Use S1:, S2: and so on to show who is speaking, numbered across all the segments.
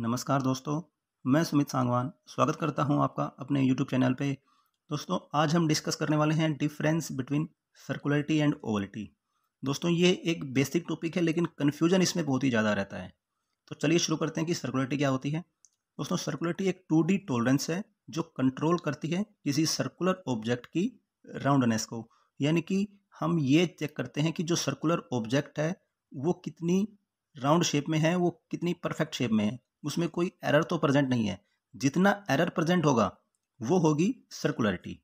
S1: नमस्कार दोस्तों मैं सुमित सांगवान स्वागत करता हूं आपका अपने यूट्यूब चैनल पे दोस्तों आज हम डिस्कस करने वाले हैं difference between circularity and ovality दोस्तों ये एक बेसिक टॉपिक है लेकिन कन्फ्यूजन इसमें बहुत ही ज़्यादा रहता है तो चलिए शुरू करते हैं कि सर्कुलरिटी क्या होती है दोस्तों सर्कुलरिटी एक टू टॉलरेंस है जो कंट्रोल करती है किसी सर्कुलर ऑब्जेक्ट की राउंडनेस को यानी कि हम ये चेक करते हैं कि जो सर्कुलर ऑब्जेक्ट है वो कितनी राउंड शेप में है वो कितनी परफेक्ट शेप में है उसमें कोई एरर तो प्रेजेंट नहीं है जितना एरर प्रेजेंट होगा वो होगी सर्कुलरिटी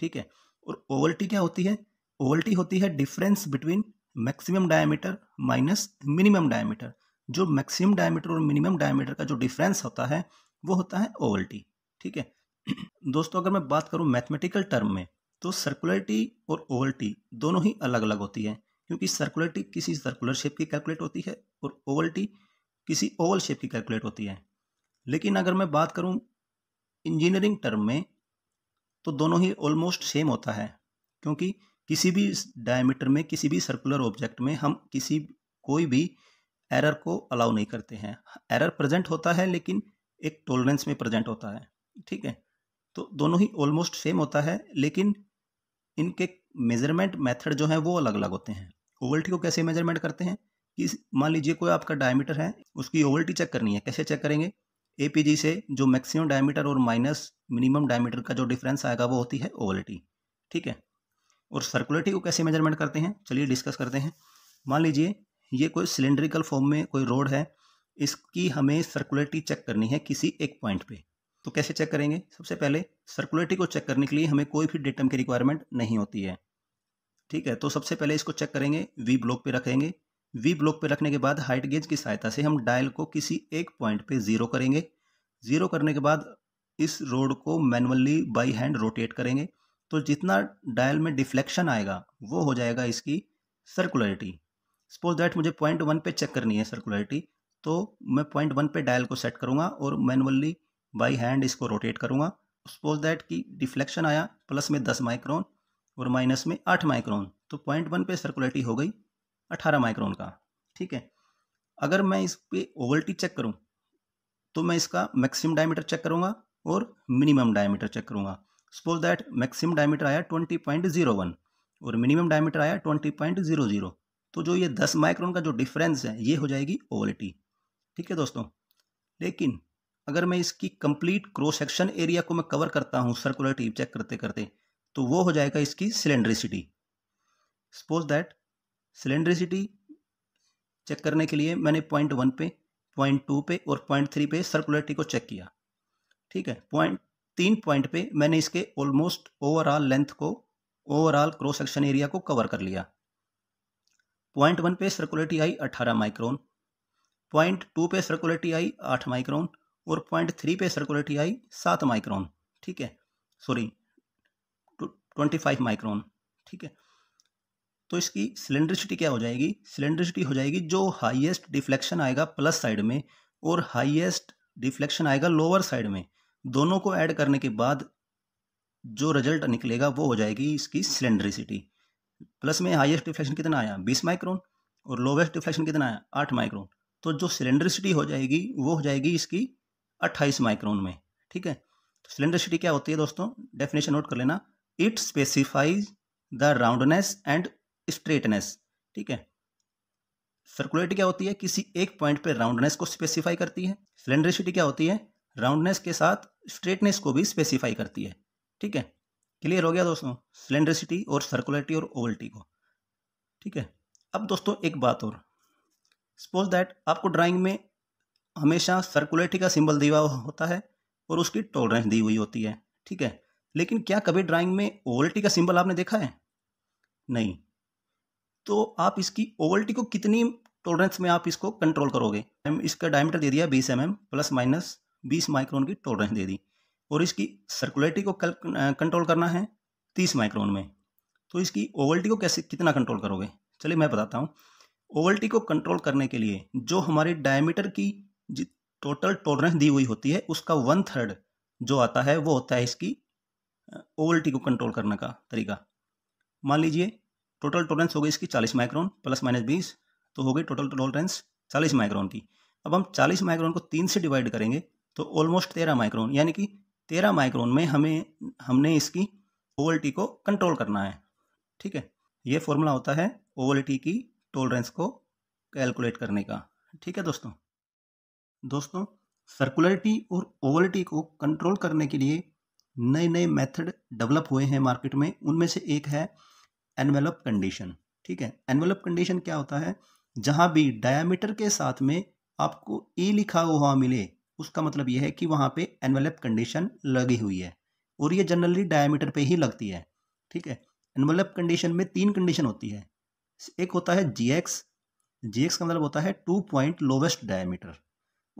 S1: ठीक है और ओवल्टी क्या होती है ओवल्टी होती है difference between maximum diameter minus minimum diameter जो मैक्सिमम डायमीटर और मिनिमम डायमीटर का जो डिफरेंस होता है वो होता है ओवल्टी ठीक है दोस्तों अगर मैं बात करूँ मैथमेटिकल टर्म में तो सर्कुलरिटी और ओवल्टी दोनों ही अलग अलग होती है क्योंकि सर्कुलरिटी किसी सर्कुलर शेप की कैलकुलेट होती है और ओवल्टी किसी ओवल शेप की कैलकुलेट होती है लेकिन अगर मैं बात करूँ इंजीनियरिंग टर्म में तो दोनों ही ऑलमोस्ट सेम होता है क्योंकि किसी भी डायमीटर में किसी भी सर्कुलर ऑब्जेक्ट में हम किसी कोई भी एरर को अलाउ नहीं करते हैं एरर प्रेजेंट होता है लेकिन एक टॉलरेंस में प्रेजेंट होता है ठीक है तो दोनों ही ऑलमोस्ट सेम होता है लेकिन इनके मेजरमेंट मेथड जो हैं वो अलग अलग होते हैं ओवल्टी को कैसे मेजरमेंट करते हैं कि मान लीजिए कोई आपका डायमीटर है उसकी ओवल्टी चेक करनी है कैसे चेक करेंगे ए से जो मैक्सिमम डायमीटर और माइनस मिनिमम डायमीटर का जो डिफरेंस आएगा वो होती है ओवल्टी ठीक है और सर्कुलरिटी को कैसे मेजरमेंट करते हैं चलिए डिस्कस करते हैं मान लीजिए ये कोई सिलेंड्रिकल फॉर्म में कोई रोड है इसकी हमें सर्कुलरिटी चेक करनी है किसी एक पॉइंट पे तो कैसे चेक करेंगे सबसे पहले सर्कुलरिटी को चेक करने के लिए हमें कोई भी डेटम की रिक्वायरमेंट नहीं होती है ठीक है तो सबसे पहले इसको चेक करेंगे वी ब्लॉक पे रखेंगे वी ब्लॉक पे रखने के बाद हाइट गेज की सहायता से हम डायल को किसी एक पॉइंट पे ज़ीरो करेंगे ज़ीरो करने के बाद इस रोड को मैनुअली बाई हैंड रोटेट करेंगे तो जितना डायल में डिफ्लेक्शन आएगा वो हो जाएगा इसकी सर्कुलरिटी सपोज दैट मुझे पॉइंट वन पे चेक करनी है सर्कुलरिटी तो मैं पॉइंट वन पे डायल को सेट करूँगा और मैनुअली बाई हैंड इसको रोटेट करूँगा सपोज दैट कि डिफ्लेक्शन आया प्लस में दस माइक्रोन और माइनस में आठ माइक्रोन तो पॉइंट वन पे सर्कुलरिटी हो गई अठारह माइक्रोन का ठीक है अगर मैं इस पर ओवल्टी चेक करूँ तो मैं इसका मैक्सिमम डायमीटर चेक करूँगा और मिनिमम डायमीटर चेक करूँगा सपोज दैट मैक्सिमम डायमीटर आया ट्वेंटी पॉइंट जीरो वन और मिनिमम डायमीटर आया ट्वेंटी पॉइंट जीरो जीरो तो जो ये दस माइक्रोन का जो डिफरेंस है ये हो जाएगी ओवल्टी ठीक है दोस्तों लेकिन अगर मैं इसकी कंप्लीट क्रॉस सेक्शन एरिया को मैं कवर करता हूँ सर्कुलर टीप चेक करते करते तो वो हो जाएगा इसकी cylindricity suppose that cylindricity check करने के लिए मैंने पॉइंट वन पे पॉइंट टू पे और पॉइंट थ्री पे सर्कुलरिटी को चेक किया ठीक है पॉइंट तीन पॉइंट पे मैंने इसके ऑलमोस्ट ओवरऑल लेंथ को ओवरऑल क्रॉस सेक्शन एरिया को कवर कर लिया पॉइंट वन पे सर्कुलरिटी आई अठारह माइक्रोन पॉइंट टू पे सर्कुलरिटी आई आठ माइक्रोन और पॉइंट थ्री पे सर्कुलरिटी आई सात माइक्रोन ठीक है सॉरी ट्वेंटी फाइव माइक्रोन ठीक है तो इसकी सिलेंड्रिसिटी क्या हो जाएगी सिलेंड्रिसिटी हो जाएगी जो हाईएस्ट डिफ्लेक्शन आएगा प्लस साइड में और हाईएस्ट डिफ्लेक्शन आएगा लोअर साइड में दोनों को ऐड करने के बाद जो रिजल्ट निकलेगा वो हो जाएगी इसकी सिलेंड्रिसिटी प्लस में हाईएस्ट डिफ्लेक्शन कितना आया बीस माइक्रोन और लोवेस्ट डिफ्लेक्शन कितना आया आठ माइक्रोन तो जो सिलेंड्रिसिटी हो जाएगी वो हो जाएगी इसकी अट्ठाईस माइक्रोन में ठीक है तो सिलेंड्रिसिटी क्या होती है दोस्तों डेफिनेशन नोट कर लेना it specifies the roundness and straightness ठीक है सर्कुलरिटी क्या होती है किसी एक पॉइंट पर राउंडनेस को स्पेसिफाई करती है सिलेंड्रिसिटी क्या होती है राउंडनेस के साथ स्ट्रेटनेस को भी स्पेसिफाई करती है ठीक है क्लियर हो गया दोस्तों सिलेंड्रिसिटी और सर्कुलरिटी और ओवल्टी को ठीक है अब दोस्तों एक बात और सपोज दैट आपको ड्राइंग में हमेशा सर्कुलरिटी का सिंबल दिया होता है और उसकी टॉलरेंस दी हुई होती है ठीक है लेकिन क्या कभी ड्राइंग में ओवल्टी का सिंबल आपने देखा है नहीं तो आप इसकी ओवल्टी को कितनी टोलरेंस में आप इसको कंट्रोल करोगे इसका डायमीटर दे दिया बीस एम एम प्लस माइनस बीस माइक्रोन की टोलरेंस दे दी और इसकी सर्कुलेटी को कल कंट्रोल करना है तीस माइक्रोन में तो इसकी ओवल्टी को कैसे कितना कंट्रोल करोगे चलिए मैं बताता हूँ ओवल्टी को कंट्रोल करने के लिए जो हमारी डायमीटर की टोटल टोलरेंस दी हुई होती है उसका वन थर्ड जो आता है वो होता है इसकी ओवल्टी को कंट्रोल करने का तरीका मान लीजिए टोटल टोलेंस हो गई इसकी चालीस माइक्रोन प्लस माइनस बीस तो हो गई टोटल टोलेंस चालीस माइक्रोन की अब हम चालीस माइक्रोन को तीन से डिवाइड करेंगे तो ऑलमोस्ट तेरह माइक्रोन यानी कि तेरह माइक्रोन में हमें हमने इसकी ओवल्टी को कंट्रोल करना है ठीक है ये फॉर्मूला होता है ओवल की टोलरेंस को कैलकुलेट करने का ठीक है दोस्तों दोस्तों सर्कुलरिटी और ओवल्टी को कंट्रोल करने के लिए नए नए मेथड डेवलप हुए हैं मार्केट में उनमें से एक है एनवेलप कंडीशन ठीक है एनवेलप कंडीशन क्या होता है जहाँ भी डायामीटर के साथ में आपको ई e लिखा हुआ मिले उसका मतलब यह है कि वहाँ पे एनवेलप कंडीशन लगी हुई है और ये जनरली डायामीटर पे ही लगती है ठीक है एनवेलप कंडीशन में तीन कंडीशन होती है एक होता है जी एक्स जी एक्स का मतलब होता है टू पॉइंट लोवेस्ट डायामीटर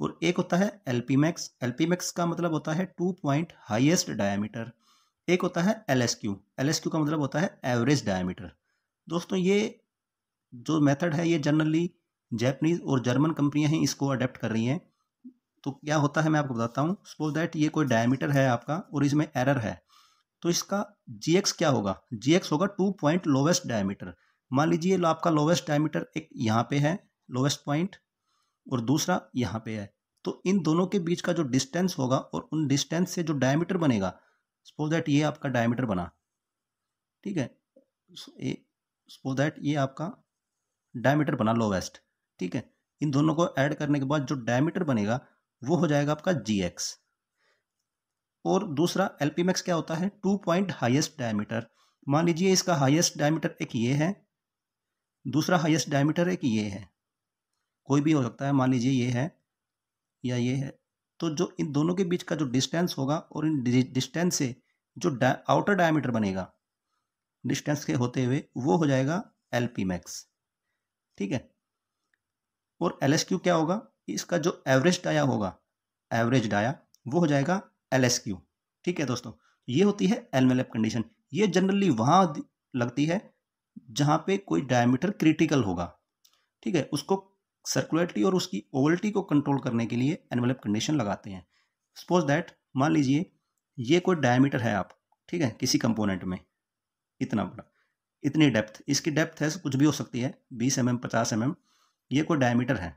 S1: और एक होता है L P max L P max का मतलब होता है टू पॉइंट हाइएस्ट डायामीटर एक होता है L S Q L S Q का मतलब होता है एवरेज डायमीटर दोस्तों ये जो मेथड है ये जनरली जैपनीज़ और जर्मन कंपनियां हैं इसको अडेप्ट कर रही हैं तो क्या होता है मैं आपको बताता हूँ सपोज दैट ये कोई डायमीटर है आपका और इसमें एरर है तो इसका जी क्या होगा जी होगा टू पॉइंट लोवेस्ट डायमीटर मान लीजिए आपका लोवेस्ट डायमीटर एक यहाँ पे है लोवेस्ट पॉइंट और दूसरा यहाँ पे है तो इन दोनों के बीच का जो डिस्टेंस होगा और उन डिस्टेंस से जो डायमीटर बनेगा सपोज दैट ये आपका डायमीटर बना ठीक है सपोज दैट ये आपका डायमीटर बना लोवेस्ट ठीक है इन दोनों को ऐड करने के बाद जो डायमीटर बनेगा वो हो जाएगा आपका जी एक्स और दूसरा एल पी मैक्स क्या होता है टू पॉइंट हाइएस्ट डायमीटर मान लीजिए इसका हाइएस्ट डायमीटर एक ये है दूसरा हाइएस्ट डायमीटर एक ये है कोई भी हो सकता है मान लीजिए ये है या ये है तो जो इन दोनों के बीच का जो डिस्टेंस होगा और इन डिस्टेंस से जो डा, आउटर डायमीटर बनेगा डिस्टेंस के होते हुए वो हो जाएगा एल पी मैक्स ठीक है और एल एस क्यू क्या होगा इसका जो एवरेज डाया होगा एवरेज डाया वो हो जाएगा एल एस क्यू ठीक है दोस्तों ये होती है एल मेल कंडीशन ये जनरली वहाँ लगती है जहाँ पे कोई डायमीटर क्रिटिकल होगा ठीक है उसको सर्कुलरिटी और उसकी ओवलिटी को कंट्रोल करने के लिए एनवेलप कंडीशन लगाते हैं सपोज दैट मान लीजिए ये कोई डायमीटर है आप ठीक है किसी कंपोनेंट में इतना बड़ा इतनी डेप्थ इसकी डेप्थ है कुछ भी हो सकती है बीस एम mm, एम पचास एम mm, एम ये कोई डायमीटर है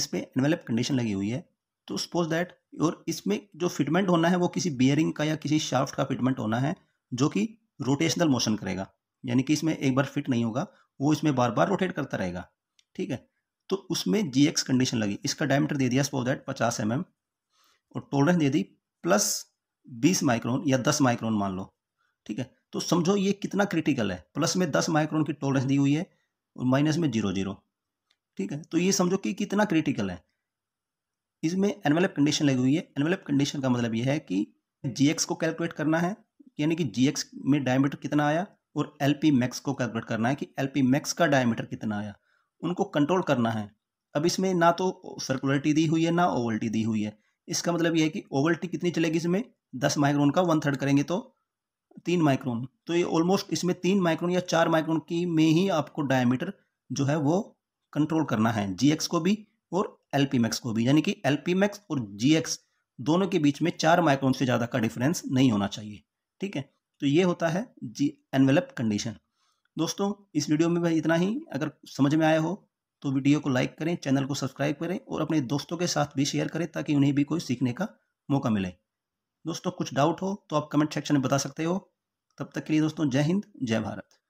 S1: इस पर एनवेलप कंडीशन लगी हुई है तो सपोज दैट और इसमें जो फिटमेंट होना है वो किसी बियरिंग का या किसी शाफ्ट का फिटमेंट होना है जो कि रोटेशनल मोशन करेगा यानी कि इसमें एक बार फिट नहीं होगा वो इसमें बार बार रोटेट करता रहेगा ठीक है तो उसमें जी एक्स कंडीशन लगी इसका डायमीटर दे दिया सपोज दैट पचास एम एम और टोलरेंस दे दी प्लस बीस माइक्रोन या दस माइक्रोन मान लो ठीक है तो समझो ये कितना क्रिटिकल है प्लस में दस माइक्रोन की टोलरेंस दी हुई है और माइनस में जीरो जीरो ठीक है तो ये समझो कि कितना क्रिटिकल है इसमें एनवेलप कंडीशन लगी हुई है एनवेलप कंडीशन का मतलब ये है कि जी को कैलकुलेट करना है यानी कि जी में डायमीटर कितना आया और एल मैक्स को कैलकुलेट करना है कि एल मैक्स का डायमीटर कितना आया उनको कंट्रोल करना है अब इसमें ना तो सर्कुलरिटी दी हुई है ना ओवल्टी दी हुई है इसका मतलब यह है कि ओवल्टी कितनी चलेगी इसमें दस माइक्रोन का वन थर्ड करेंगे तो तीन माइक्रोन तो ये ऑलमोस्ट इसमें तीन माइक्रोन या चार माइक्रोन की में ही आपको डायमीटर जो है वो कंट्रोल करना है जी एक्स को भी और एल पी मैक्स को भी यानी कि एल पी मैक्स और जी एक्स दोनों के बीच में चार माइक्रोन से ज़्यादा का डिफरेंस नहीं होना चाहिए ठीक है तो ये होता है जी एनवेलप कंडीशन दोस्तों इस वीडियो में भाई इतना ही अगर समझ में आया हो तो वीडियो को लाइक करें चैनल को सब्सक्राइब करें और अपने दोस्तों के साथ भी शेयर करें ताकि उन्हें भी कोई सीखने का मौका मिले दोस्तों कुछ डाउट हो तो आप कमेंट सेक्शन में बता सकते हो तब तक के लिए दोस्तों जय हिंद जय भारत